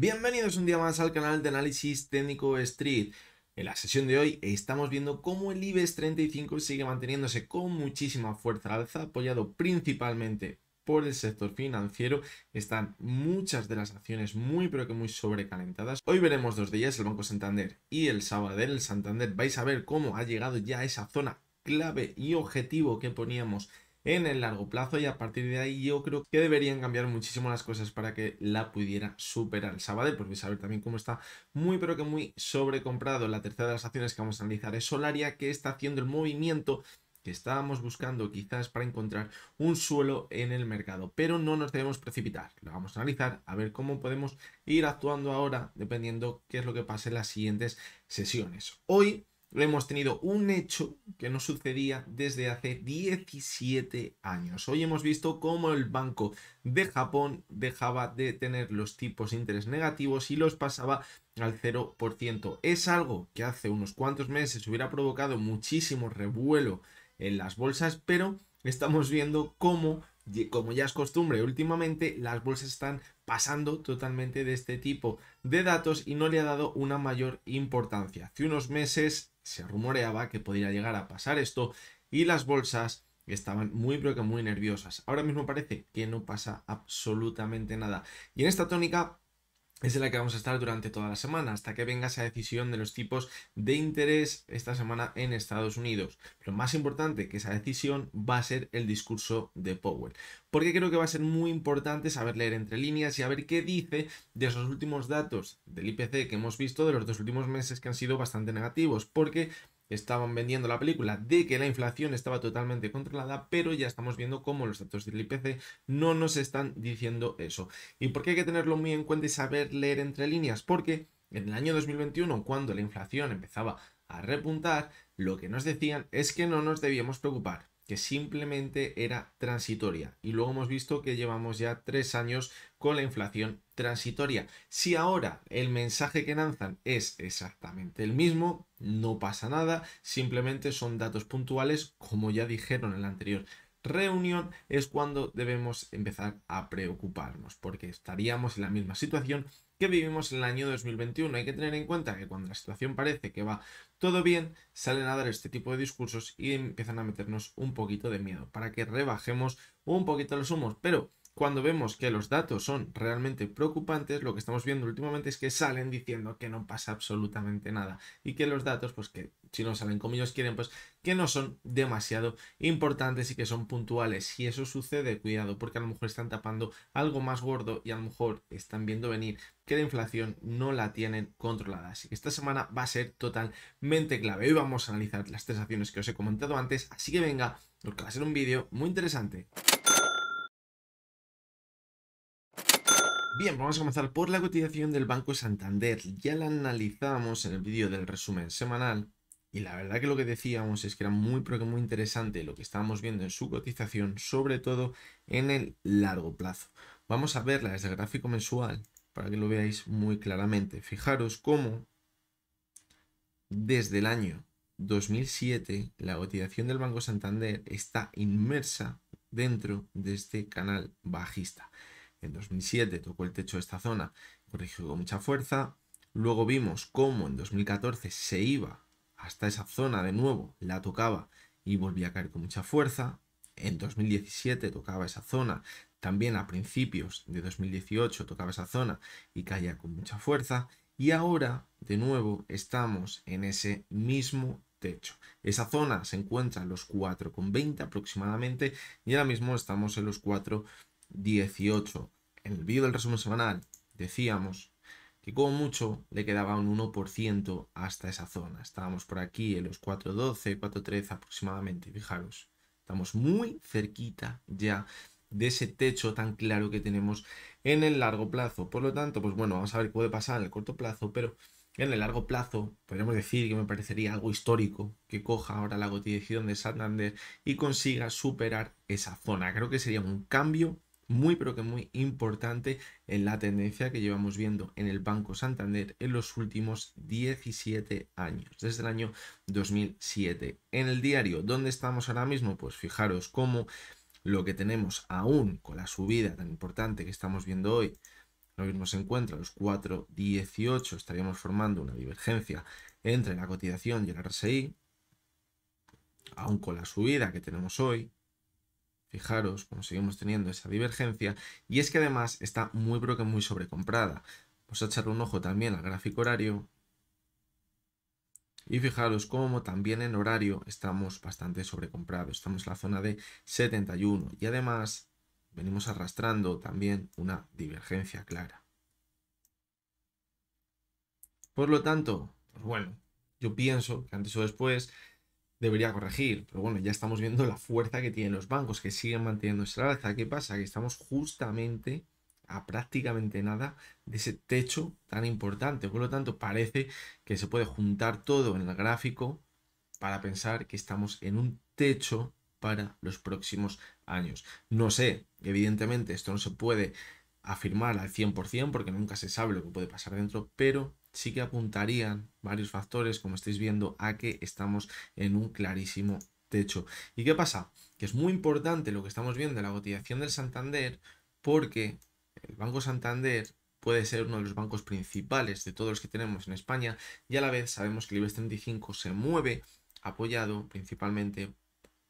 Bienvenidos un día más al canal de análisis técnico Street. En la sesión de hoy estamos viendo cómo el IBEX 35 sigue manteniéndose con muchísima fuerza alza, apoyado principalmente por el sector financiero. Están muchas de las acciones muy pero que muy sobrecalentadas. Hoy veremos dos de ellas, el Banco Santander y el sábado El Santander vais a ver cómo ha llegado ya esa zona clave y objetivo que poníamos en el largo plazo y a partir de ahí yo creo que deberían cambiar muchísimo las cosas para que la pudiera superar el Sabadell, porque ver también cómo está muy pero que muy sobrecomprado. La tercera de las acciones que vamos a analizar es Solaria, que está haciendo el movimiento que estábamos buscando quizás para encontrar un suelo en el mercado, pero no nos debemos precipitar. Lo vamos a analizar, a ver cómo podemos ir actuando ahora, dependiendo qué es lo que pase en las siguientes sesiones. Hoy hemos tenido un hecho que no sucedía desde hace 17 años. Hoy hemos visto cómo el Banco de Japón dejaba de tener los tipos de interés negativos y los pasaba al 0%. Es algo que hace unos cuantos meses hubiera provocado muchísimo revuelo en las bolsas, pero estamos viendo cómo como ya es costumbre últimamente, las bolsas están pasando totalmente de este tipo de datos y no le ha dado una mayor importancia. Hace unos meses se rumoreaba que podría llegar a pasar esto y las bolsas estaban muy pero que muy nerviosas. Ahora mismo parece que no pasa absolutamente nada. Y en esta tónica es la que vamos a estar durante toda la semana, hasta que venga esa decisión de los tipos de interés esta semana en Estados Unidos. Lo más importante que esa decisión va a ser el discurso de Powell, porque creo que va a ser muy importante saber leer entre líneas y a ver qué dice de esos últimos datos del IPC que hemos visto de los dos últimos meses que han sido bastante negativos, porque estaban vendiendo la película de que la inflación estaba totalmente controlada, pero ya estamos viendo cómo los datos del IPC no nos están diciendo eso. ¿Y por qué hay que tenerlo muy en cuenta y saber leer entre líneas? Porque en el año 2021, cuando la inflación empezaba a repuntar, lo que nos decían es que no nos debíamos preocupar, que simplemente era transitoria. Y luego hemos visto que llevamos ya tres años con la inflación transitoria. Si ahora el mensaje que lanzan es exactamente el mismo, no pasa nada, simplemente son datos puntuales, como ya dijeron en la anterior reunión, es cuando debemos empezar a preocuparnos, porque estaríamos en la misma situación que vivimos en el año 2021. Hay que tener en cuenta que cuando la situación parece que va todo bien, salen a dar este tipo de discursos y empiezan a meternos un poquito de miedo para que rebajemos un poquito los humos. Pero cuando vemos que los datos son realmente preocupantes, lo que estamos viendo últimamente es que salen diciendo que no pasa absolutamente nada y que los datos, pues que si no salen como ellos quieren, pues que no son demasiado importantes y que son puntuales. Si eso sucede, cuidado, porque a lo mejor están tapando algo más gordo y a lo mejor están viendo venir que la inflación no la tienen controlada. Así que esta semana va a ser totalmente clave. Hoy vamos a analizar las tres acciones que os he comentado antes, así que venga, porque va a ser un vídeo muy interesante. Bien, vamos a comenzar por la cotización del Banco Santander. Ya la analizamos en el vídeo del resumen semanal y la verdad que lo que decíamos es que era muy, muy interesante lo que estábamos viendo en su cotización, sobre todo en el largo plazo. Vamos a verla desde el gráfico mensual para que lo veáis muy claramente. Fijaros cómo desde el año 2007 la cotización del Banco Santander está inmersa dentro de este canal bajista. En 2007 tocó el techo de esta zona, corrigió con mucha fuerza. Luego vimos cómo en 2014 se iba hasta esa zona de nuevo, la tocaba y volvía a caer con mucha fuerza. En 2017 tocaba esa zona, también a principios de 2018 tocaba esa zona y caía con mucha fuerza. Y ahora, de nuevo, estamos en ese mismo techo. Esa zona se encuentra en los 4,20 aproximadamente y ahora mismo estamos en los 4,20. 18. En el vídeo del resumen semanal decíamos que como mucho le quedaba un 1% hasta esa zona. Estábamos por aquí en los 4.12, 4.13 aproximadamente, fijaros. Estamos muy cerquita ya de ese techo tan claro que tenemos en el largo plazo. Por lo tanto, pues bueno, vamos a ver qué puede pasar en el corto plazo, pero en el largo plazo podríamos decir que me parecería algo histórico que coja ahora la cotización de Santander y consiga superar esa zona. Creo que sería un cambio muy pero que muy importante en la tendencia que llevamos viendo en el Banco Santander en los últimos 17 años, desde el año 2007. En el diario, ¿dónde estamos ahora mismo? Pues fijaros cómo lo que tenemos aún con la subida tan importante que estamos viendo hoy, lo mismo se encuentra los 4,18, estaríamos formando una divergencia entre la cotización y el RSI, aún con la subida que tenemos hoy, Fijaros cómo seguimos teniendo esa divergencia y es que además está muy pero muy sobrecomprada. Vamos a echarle un ojo también al gráfico horario y fijaros cómo también en horario estamos bastante sobrecomprados. Estamos en la zona de 71 y además venimos arrastrando también una divergencia clara. Por lo tanto, pues bueno, yo pienso que antes o después debería corregir. Pero bueno, ya estamos viendo la fuerza que tienen los bancos, que siguen manteniendo esa alza. ¿Qué pasa? Que estamos justamente a prácticamente nada de ese techo tan importante. Por lo tanto, parece que se puede juntar todo en el gráfico para pensar que estamos en un techo para los próximos años. No sé, evidentemente esto no se puede afirmar al 100% porque nunca se sabe lo que puede pasar dentro, pero sí que apuntarían varios factores, como estáis viendo, a que estamos en un clarísimo techo. ¿Y qué pasa? Que es muy importante lo que estamos viendo en la cotización del Santander porque el Banco Santander puede ser uno de los bancos principales de todos los que tenemos en España y a la vez sabemos que el IBEX 35 se mueve apoyado principalmente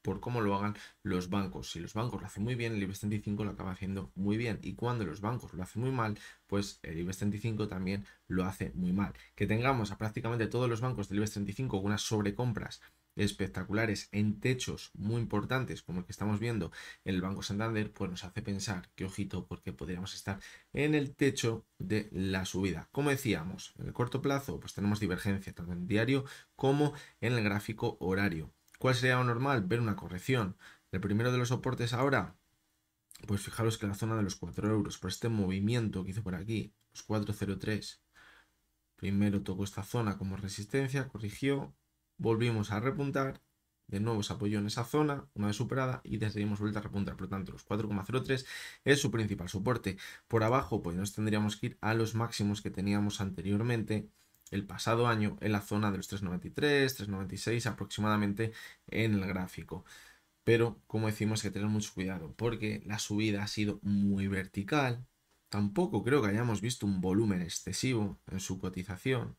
por cómo lo hagan los bancos. Si los bancos lo hacen muy bien, el IBEX 35 lo acaba haciendo muy bien. Y cuando los bancos lo hacen muy mal, pues el IBEX 35 también lo hace muy mal. Que tengamos a prácticamente todos los bancos del IBEX 35 unas sobrecompras espectaculares en techos muy importantes como el que estamos viendo en el Banco Santander, pues nos hace pensar que ojito porque podríamos estar en el techo de la subida. Como decíamos, en el corto plazo pues tenemos divergencia tanto en diario como en el gráfico horario. ¿Cuál sería lo normal? Ver una corrección. El primero de los soportes ahora, pues fijaros que la zona de los 4 euros, por este movimiento que hizo por aquí, los 403, primero tocó esta zona como resistencia, corrigió, volvimos a repuntar, de nuevo se apoyó en esa zona, una vez superada, y decidimos vuelta a repuntar. Por lo tanto, los 4,03 es su principal soporte. Por abajo, pues nos tendríamos que ir a los máximos que teníamos anteriormente, el pasado año en la zona de los 393, 396 aproximadamente en el gráfico. Pero como decimos hay que tener mucho cuidado porque la subida ha sido muy vertical. Tampoco creo que hayamos visto un volumen excesivo en su cotización.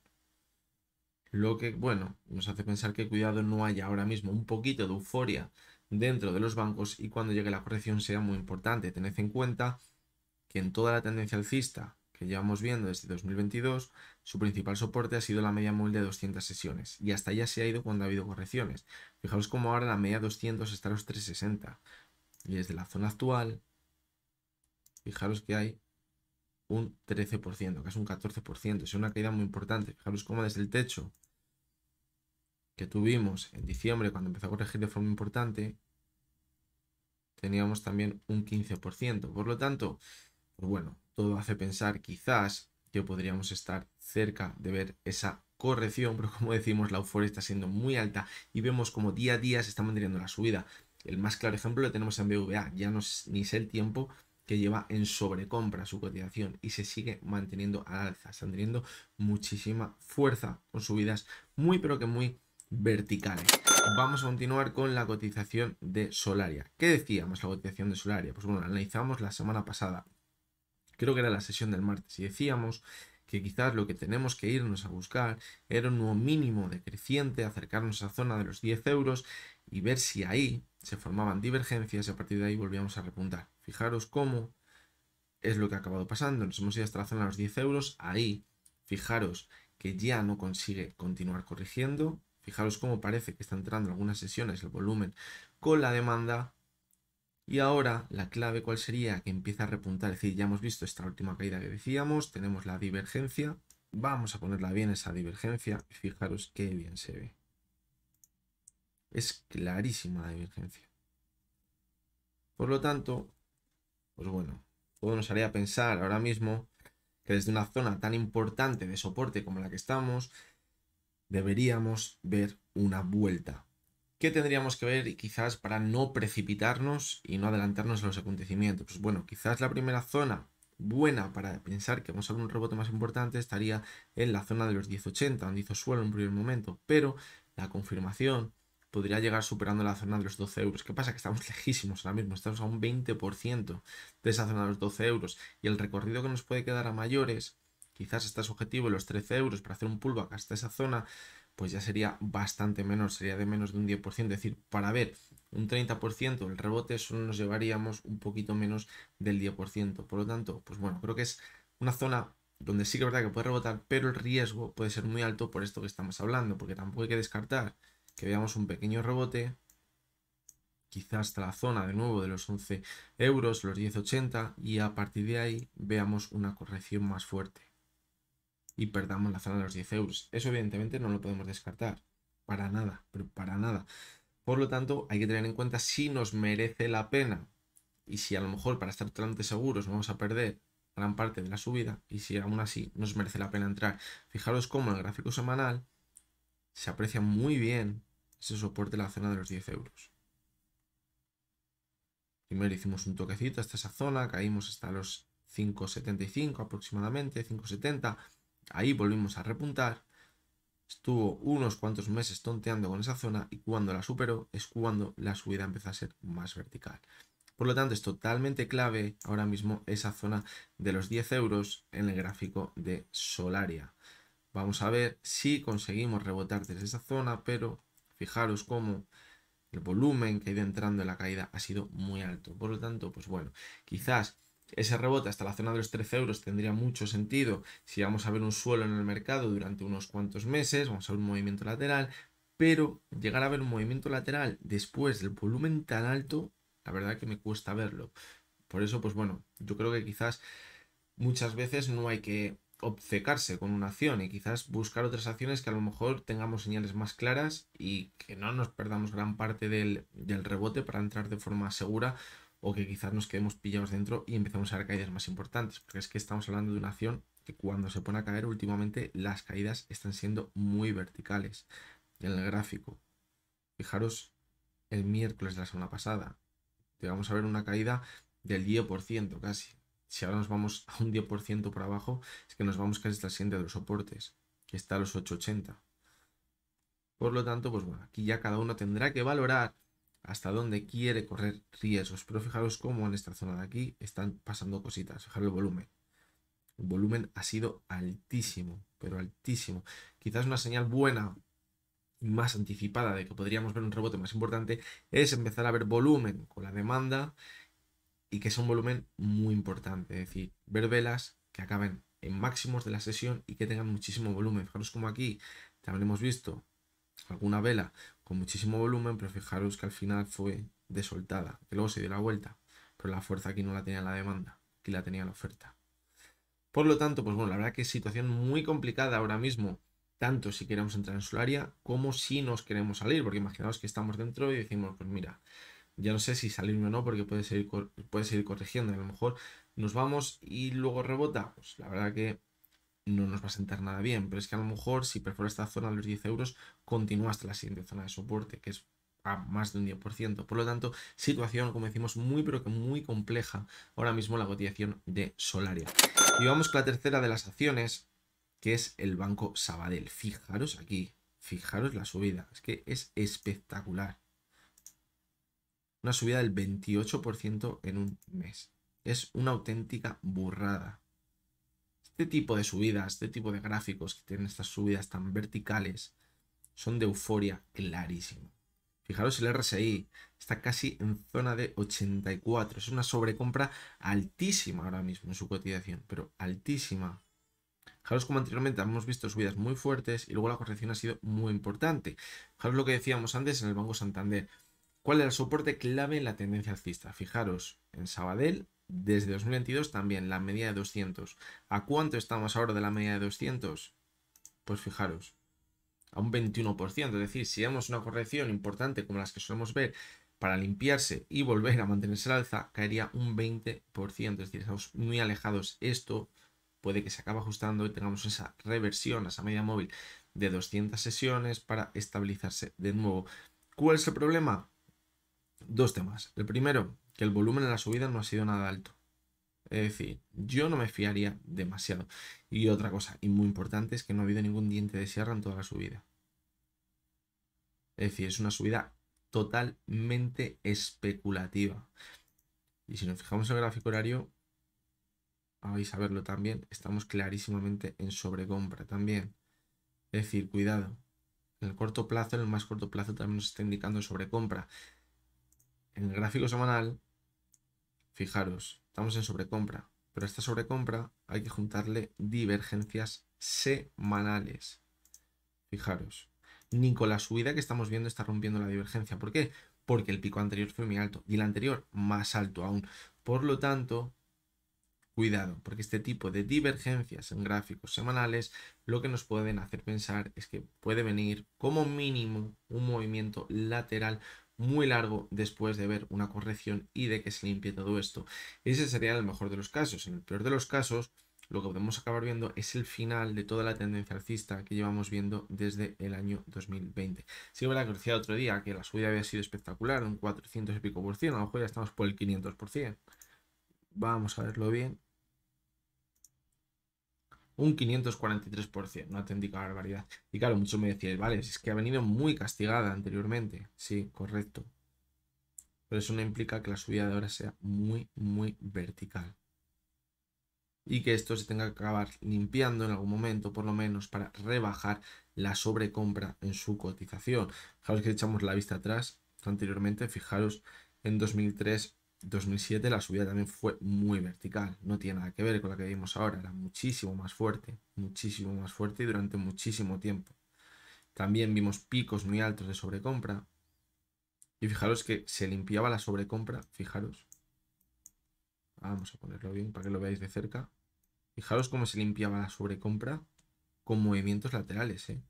Lo que, bueno, nos hace pensar que cuidado no haya ahora mismo un poquito de euforia dentro de los bancos y cuando llegue la corrección sea muy importante. Tened en cuenta que en toda la tendencia alcista que llevamos viendo desde 2022, su principal soporte ha sido la media móvil de 200 sesiones y hasta allá se ha ido cuando ha habido correcciones. Fijaros cómo ahora la media 200 está a los 360 y desde la zona actual, fijaros que hay un 13%, Que es un 14%, es una caída muy importante. Fijaros cómo desde el techo que tuvimos en diciembre cuando empezó a corregir de forma importante, teníamos también un 15%. Por lo tanto, pues bueno, todo hace pensar quizás que podríamos estar cerca de ver esa corrección, pero como decimos, la euforia está siendo muy alta y vemos como día a día se está manteniendo la subida. El más claro ejemplo lo tenemos en BVA, ya no es ni sé el tiempo que lleva en sobrecompra su cotización y se sigue manteniendo al alza, están teniendo muchísima fuerza con subidas muy pero que muy verticales. Vamos a continuar con la cotización de Solaria. ¿Qué decíamos la cotización de Solaria? Pues bueno, la analizamos la semana pasada creo que era la sesión del martes, y decíamos que quizás lo que tenemos que irnos a buscar era un nuevo mínimo decreciente, acercarnos a la zona de los 10 euros y ver si ahí se formaban divergencias y a partir de ahí volvíamos a repuntar. Fijaros cómo es lo que ha acabado pasando. Nos hemos ido hasta la zona de los 10 euros. Ahí, fijaros que ya no consigue continuar corrigiendo. Fijaros cómo parece que está entrando en algunas sesiones el volumen con la demanda y ahora la clave cuál sería que empieza a repuntar, es decir, ya hemos visto esta última caída que decíamos, tenemos la divergencia, vamos a ponerla bien esa divergencia fijaros qué bien se ve. Es clarísima la divergencia. Por lo tanto, pues bueno, todo nos haría pensar ahora mismo que desde una zona tan importante de soporte como la que estamos, deberíamos ver una vuelta. ¿Qué tendríamos que ver quizás para no precipitarnos y no adelantarnos a los acontecimientos? Pues bueno, quizás la primera zona buena para pensar que vamos a ver un rebote más importante estaría en la zona de los 10.80, donde hizo suelo en un primer momento, pero la confirmación podría llegar superando la zona de los 12 euros. ¿Qué pasa? Que estamos lejísimos ahora mismo, estamos a un 20% de esa zona de los 12 euros y el recorrido que nos puede quedar a mayores, quizás está subjetivo en los 13 euros para hacer un pullback hasta esa zona, pues ya sería bastante menor, sería de menos de un 10%. Es decir, para ver un 30% el rebote, solo nos llevaríamos un poquito menos del 10%. Por lo tanto, pues bueno, creo que es una zona donde sí que es verdad que puede rebotar, pero el riesgo puede ser muy alto por esto que estamos hablando, porque tampoco hay que descartar que veamos un pequeño rebote, quizás hasta la zona de nuevo de los 11 euros, los 10,80, y a partir de ahí veamos una corrección más fuerte y perdamos la zona de los 10 euros. Eso evidentemente no lo podemos descartar, para nada, pero para nada. Por lo tanto, hay que tener en cuenta si nos merece la pena y si a lo mejor para estar totalmente seguros vamos a perder gran parte de la subida y si aún así nos merece la pena entrar. Fijaros cómo el gráfico semanal se aprecia muy bien ese soporte de la zona de los 10 euros. Primero hicimos un toquecito hasta esa zona, caímos hasta los 5,75 aproximadamente, 5,70 Ahí volvimos a repuntar. Estuvo unos cuantos meses tonteando con esa zona y cuando la superó es cuando la subida empezó a ser más vertical. Por lo tanto, es totalmente clave ahora mismo esa zona de los 10 euros en el gráfico de Solaria. Vamos a ver si conseguimos rebotar desde esa zona, pero fijaros cómo el volumen que ha ido entrando en la caída ha sido muy alto. Por lo tanto, pues bueno, quizás ese rebote hasta la zona de los 13 euros tendría mucho sentido si vamos a ver un suelo en el mercado durante unos cuantos meses, vamos a ver un movimiento lateral, pero llegar a ver un movimiento lateral después del volumen tan alto, la verdad que me cuesta verlo. Por eso, pues bueno, yo creo que quizás muchas veces no hay que obcecarse con una acción y quizás buscar otras acciones que a lo mejor tengamos señales más claras y que no nos perdamos gran parte del, del rebote para entrar de forma segura o que quizás nos quedemos pillados dentro y empezamos a ver caídas más importantes, porque es que estamos hablando de una acción que cuando se pone a caer últimamente las caídas están siendo muy verticales. en el gráfico, fijaros el miércoles de la semana pasada, vamos a ver una caída del 10% casi. Si ahora nos vamos a un 10% por abajo, es que nos vamos casi hasta el siguiente de los soportes, que está a los 880. Por lo tanto, pues bueno, aquí ya cada uno tendrá que valorar hasta dónde quiere correr riesgos. Pero fijaros cómo en esta zona de aquí están pasando cositas. Fijaros el volumen. El volumen ha sido altísimo, pero altísimo. Quizás una señal buena y más anticipada de que podríamos ver un rebote más importante es empezar a ver volumen con la demanda y que sea un volumen muy importante. Es decir, ver velas que acaben en máximos de la sesión y que tengan muchísimo volumen. Fijaros como aquí también hemos visto alguna vela con muchísimo volumen, pero fijaros que al final fue de soltada, que luego se dio la vuelta, pero la fuerza aquí no la tenía la demanda, que la tenía la oferta. Por lo tanto, pues bueno, la verdad que es situación muy complicada ahora mismo, tanto si queremos entrar en su área, como si nos queremos salir, porque imaginaos que estamos dentro y decimos, pues mira, ya no sé si salirme o no, porque puede seguir, puede seguir corrigiendo, a lo mejor nos vamos y luego rebota, pues la verdad que no nos va a sentar nada bien. Pero es que a lo mejor si perfora esta zona de los 10 euros, continúa hasta la siguiente zona de soporte, que es a más de un 10%. Por lo tanto, situación, como decimos, muy pero que muy compleja ahora mismo la cotización de Solaria. Y vamos con la tercera de las acciones, que es el Banco Sabadell. Fijaros aquí, fijaros la subida, es que es espectacular. Una subida del 28% en un mes. Es una auténtica burrada. Este tipo de subidas, este tipo de gráficos que tienen estas subidas tan verticales, son de euforia clarísimo. Fijaros, el RSI está casi en zona de 84. Es una sobrecompra altísima ahora mismo en su cotización, pero altísima. Fijaros como anteriormente hemos visto subidas muy fuertes y luego la corrección ha sido muy importante. Fijaros lo que decíamos antes en el Banco Santander. ¿Cuál era el soporte clave en la tendencia alcista? Fijaros, en Sabadell desde 2022 también, la media de 200. ¿A cuánto estamos ahora de la media de 200? Pues fijaros, a un 21%. Es decir, si vemos una corrección importante como las que solemos ver para limpiarse y volver a mantenerse al alza, caería un 20%. Es decir, estamos muy alejados. Esto puede que se acabe ajustando y tengamos esa reversión a esa media móvil de 200 sesiones para estabilizarse de nuevo. ¿Cuál es el problema? Dos temas. El primero, que el volumen en la subida no ha sido nada alto. Es decir, yo no me fiaría demasiado. Y otra cosa, y muy importante, es que no ha habido ningún diente de sierra en toda la subida. Es decir, es una subida totalmente especulativa. Y si nos fijamos en el gráfico horario, vais a verlo también, estamos clarísimamente en sobrecompra también. Es decir, cuidado. En el corto plazo, en el más corto plazo, también nos está indicando sobrecompra. En el gráfico semanal Fijaros, estamos en sobrecompra, pero a esta sobrecompra hay que juntarle divergencias semanales. Fijaros, ni con la subida que estamos viendo está rompiendo la divergencia. ¿Por qué? Porque el pico anterior fue muy alto y el anterior más alto aún. Por lo tanto, cuidado, porque este tipo de divergencias en gráficos semanales lo que nos pueden hacer pensar es que puede venir como mínimo un movimiento lateral muy largo después de ver una corrección y de que se limpie todo esto. Ese sería el mejor de los casos. En el peor de los casos, lo que podemos acabar viendo es el final de toda la tendencia alcista que llevamos viendo desde el año 2020. si hubiera que otro día que la subida había sido espectacular, un 400 y pico por ciento, a lo mejor ya estamos por el 500 por Vamos a verlo bien un 543%, una la barbaridad. Y claro, muchos me decían, vale, es que ha venido muy castigada anteriormente. Sí, correcto. Pero eso no implica que la subida de ahora sea muy, muy vertical. Y que esto se tenga que acabar limpiando en algún momento, por lo menos, para rebajar la sobrecompra en su cotización. Fijaros que echamos la vista atrás anteriormente, fijaros en 2003 2007 la subida también fue muy vertical, no tiene nada que ver con la que vimos ahora, era muchísimo más fuerte, muchísimo más fuerte y durante muchísimo tiempo. También vimos picos muy altos de sobrecompra y fijaros que se limpiaba la sobrecompra, fijaros. Vamos a ponerlo bien para que lo veáis de cerca. Fijaros cómo se limpiaba la sobrecompra con movimientos laterales, ¿eh?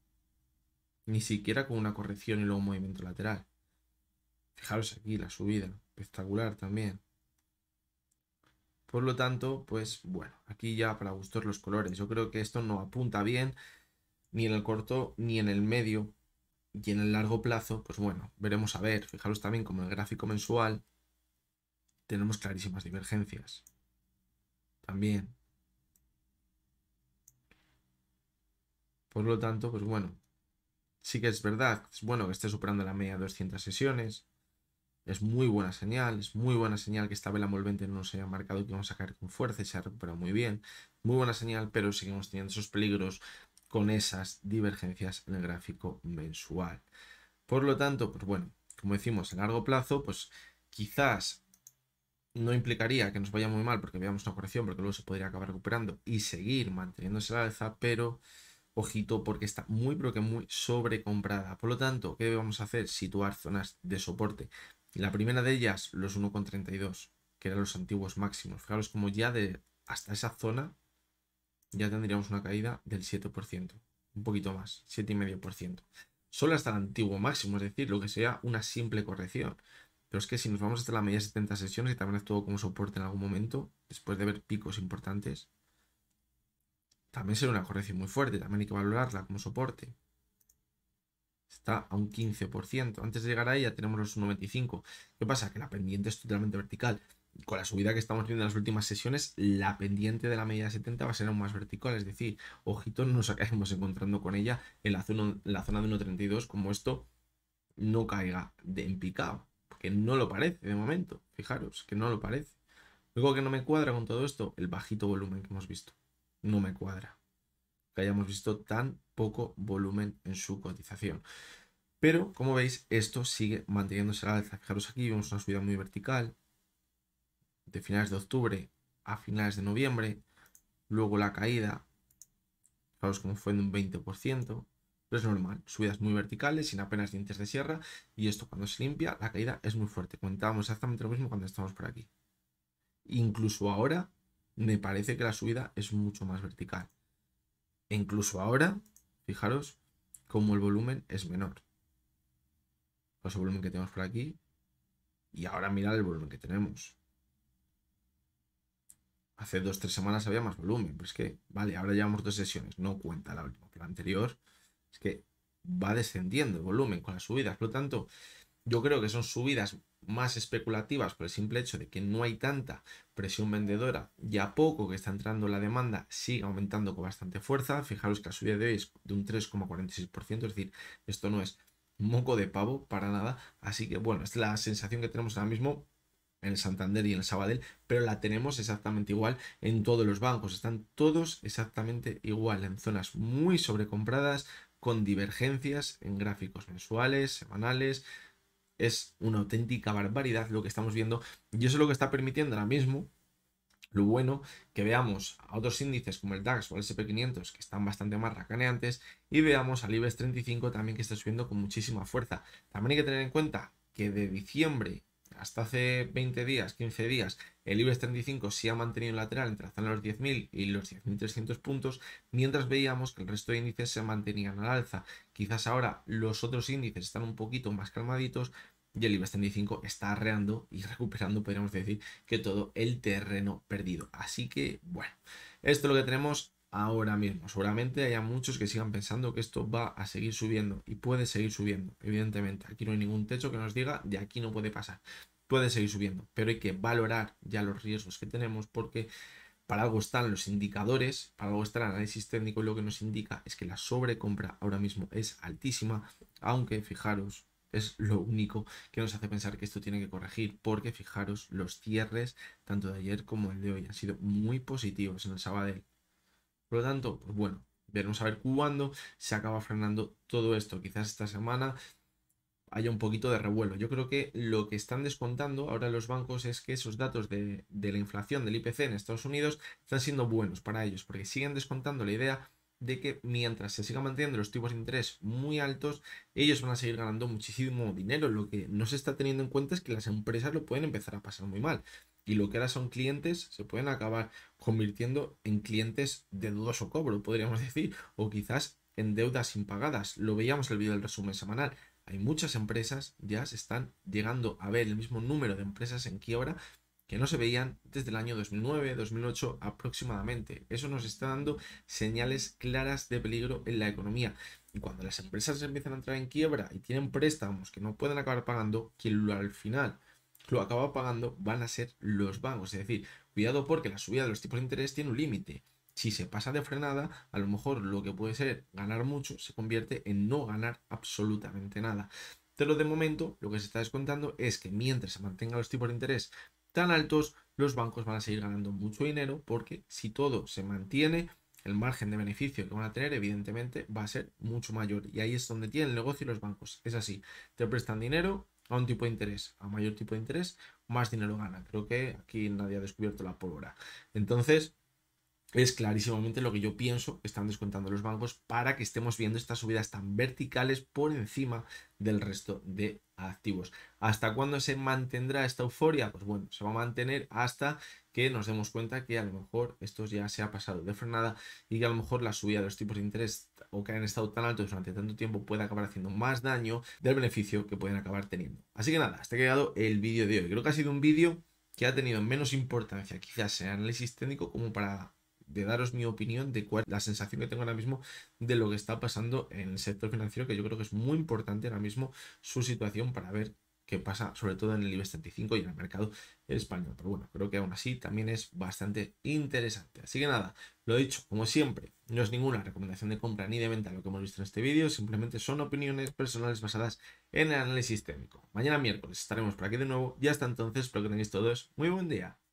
Ni siquiera con una corrección y luego un movimiento lateral. Fijaros aquí la subida, espectacular también. Por lo tanto, pues bueno, aquí ya para gustos los colores. Yo creo que esto no apunta bien ni en el corto ni en el medio y en el largo plazo. Pues bueno, veremos a ver. Fijaros también como en el gráfico mensual tenemos clarísimas divergencias. También. Por lo tanto, pues bueno, sí que es verdad, es bueno que esté superando la media de 200 sesiones, es muy buena señal, es muy buena señal que esta vela envolvente no nos haya marcado que vamos a caer con fuerza y se ha recuperado muy bien. Muy buena señal, pero seguimos teniendo esos peligros con esas divergencias en el gráfico mensual. Por lo tanto, pues bueno, como decimos, a largo plazo, pues quizás no implicaría que nos vaya muy mal porque veamos una corrección, porque luego se podría acabar recuperando y seguir manteniéndose la alza, pero ojito porque está muy, pero que muy sobrecomprada. Por lo tanto, ¿qué vamos a hacer? Situar zonas de soporte la primera de ellas, los 1,32, que eran los antiguos máximos. Fijaros como ya de hasta esa zona ya tendríamos una caída del 7%, un poquito más, 7,5%. Solo hasta el antiguo máximo, es decir, lo que sea una simple corrección. Pero es que si nos vamos hasta la media de 70 sesiones, y también estuvo como soporte en algún momento, después de ver picos importantes, también será una corrección muy fuerte, también hay que valorarla como soporte está a un 15%. Antes de llegar a ella tenemos los 95. ¿Qué pasa? Que la pendiente es totalmente vertical. Con la subida que estamos viendo en las últimas sesiones, la pendiente de la media 70 va a ser aún más vertical. Es decir, ojito, no nos acabemos encontrando con ella en la zona, la zona de 1.32 como esto no caiga de empicado. picado. Porque no lo parece de momento. Fijaros, que no lo parece. Luego que no me cuadra con todo esto, el bajito volumen que hemos visto. No me cuadra. Que hayamos visto tan poco volumen en su cotización. Pero, como veis, esto sigue manteniéndose al alza. Fijaros aquí, vemos una subida muy vertical de finales de octubre a finales de noviembre. Luego la caída, fijaros como fue de un 20%. Pero es normal, subidas muy verticales, sin apenas dientes de sierra. Y esto cuando se limpia, la caída es muy fuerte. Comentábamos exactamente lo mismo cuando estamos por aquí. Incluso ahora, me parece que la subida es mucho más vertical. E incluso ahora, Fijaros cómo el volumen es menor. Pues el volumen que tenemos por aquí. Y ahora mirad el volumen que tenemos. Hace dos, tres semanas había más volumen. Pues es que, vale, ahora llevamos dos sesiones. No cuenta la última. La anterior es que va descendiendo el volumen con las subidas. Por lo tanto, yo creo que son subidas más especulativas por el simple hecho de que no hay tanta presión vendedora y a poco que está entrando la demanda sigue aumentando con bastante fuerza. Fijaros que la subida de hoy es de un 3,46%, es decir, esto no es moco de pavo para nada. Así que bueno, es la sensación que tenemos ahora mismo en el Santander y en el Sabadell, pero la tenemos exactamente igual en todos los bancos. Están todos exactamente igual, en zonas muy sobrecompradas, con divergencias en gráficos mensuales, semanales, es una auténtica barbaridad lo que estamos viendo y eso es lo que está permitiendo ahora mismo lo bueno que veamos a otros índices como el DAX o el SP500 que están bastante más racaneantes y veamos al IBEX 35 también que está subiendo con muchísima fuerza. También hay que tener en cuenta que de diciembre hasta hace 20 días, 15 días, el IBEX 35 se ha mantenido lateral entre la los 10.000 y los 10.300 puntos, mientras veíamos que el resto de índices se mantenían al alza. Quizás ahora los otros índices están un poquito más calmaditos, y el IBEX 35 está arreando y recuperando, podríamos decir, que todo el terreno perdido. Así que, bueno, esto es lo que tenemos ahora mismo. Seguramente haya muchos que sigan pensando que esto va a seguir subiendo y puede seguir subiendo, evidentemente. Aquí no hay ningún techo que nos diga de aquí no puede pasar. Puede seguir subiendo, pero hay que valorar ya los riesgos que tenemos porque para algo están los indicadores, para algo está el análisis técnico y lo que nos indica es que la sobrecompra ahora mismo es altísima, aunque fijaros, es lo único que nos hace pensar que esto tiene que corregir, porque fijaros, los cierres, tanto de ayer como el de hoy, han sido muy positivos en el sábado por lo tanto, pues bueno, veremos a ver cuándo se acaba frenando todo esto. Quizás esta semana haya un poquito de revuelo. Yo creo que lo que están descontando ahora los bancos es que esos datos de, de la inflación del IPC en Estados Unidos están siendo buenos para ellos, porque siguen descontando la idea de que mientras se sigan manteniendo los tipos de interés muy altos, ellos van a seguir ganando muchísimo dinero. Lo que no se está teniendo en cuenta es que las empresas lo pueden empezar a pasar muy mal y lo que ahora son clientes se pueden acabar convirtiendo en clientes de dudoso cobro, podríamos decir, o quizás en deudas impagadas. Lo veíamos en el vídeo del resumen semanal. Hay muchas empresas, ya se están llegando a ver el mismo número de empresas en quiebra que no se veían desde el año 2009, 2008 aproximadamente. Eso nos está dando señales claras de peligro en la economía. Y cuando las empresas empiezan a entrar en quiebra y tienen préstamos que no pueden acabar pagando, quien al final lo acaba pagando van a ser los bancos. Es decir, cuidado porque la subida de los tipos de interés tiene un límite. Si se pasa de frenada, a lo mejor lo que puede ser ganar mucho se convierte en no ganar absolutamente nada. Pero de momento lo que se está descontando es que mientras se mantengan los tipos de interés tan altos, los bancos van a seguir ganando mucho dinero porque si todo se mantiene, el margen de beneficio que van a tener, evidentemente, va a ser mucho mayor. Y ahí es donde tienen el negocio y los bancos. Es así. Te prestan dinero, a un tipo de interés, a mayor tipo de interés, más dinero gana. Creo que aquí nadie ha descubierto la pólvora. Entonces, es clarísimamente lo que yo pienso que están descontando los bancos para que estemos viendo estas subidas tan verticales por encima del resto de activos. ¿Hasta cuándo se mantendrá esta euforia? Pues bueno, se va a mantener hasta que nos demos cuenta que a lo mejor esto ya se ha pasado de frenada y que a lo mejor la subida de los tipos de interés o que han estado tan altos durante tanto tiempo puede acabar haciendo más daño del beneficio que pueden acabar teniendo. Así que nada, hasta que ha llegado el vídeo de hoy. Creo que ha sido un vídeo que ha tenido menos importancia quizás en análisis técnico como para de daros mi opinión de cuál la sensación que tengo ahora mismo de lo que está pasando en el sector financiero, que yo creo que es muy importante ahora mismo su situación para ver qué pasa, sobre todo en el IBEX 35 y en el mercado español. Pero bueno, creo que aún así también es bastante interesante. Así que nada, lo dicho, como siempre, no es ninguna recomendación de compra ni de venta lo que hemos visto en este vídeo, simplemente son opiniones personales basadas en el análisis técnico. Mañana miércoles estaremos por aquí de nuevo y hasta entonces espero que tengáis todos muy buen día.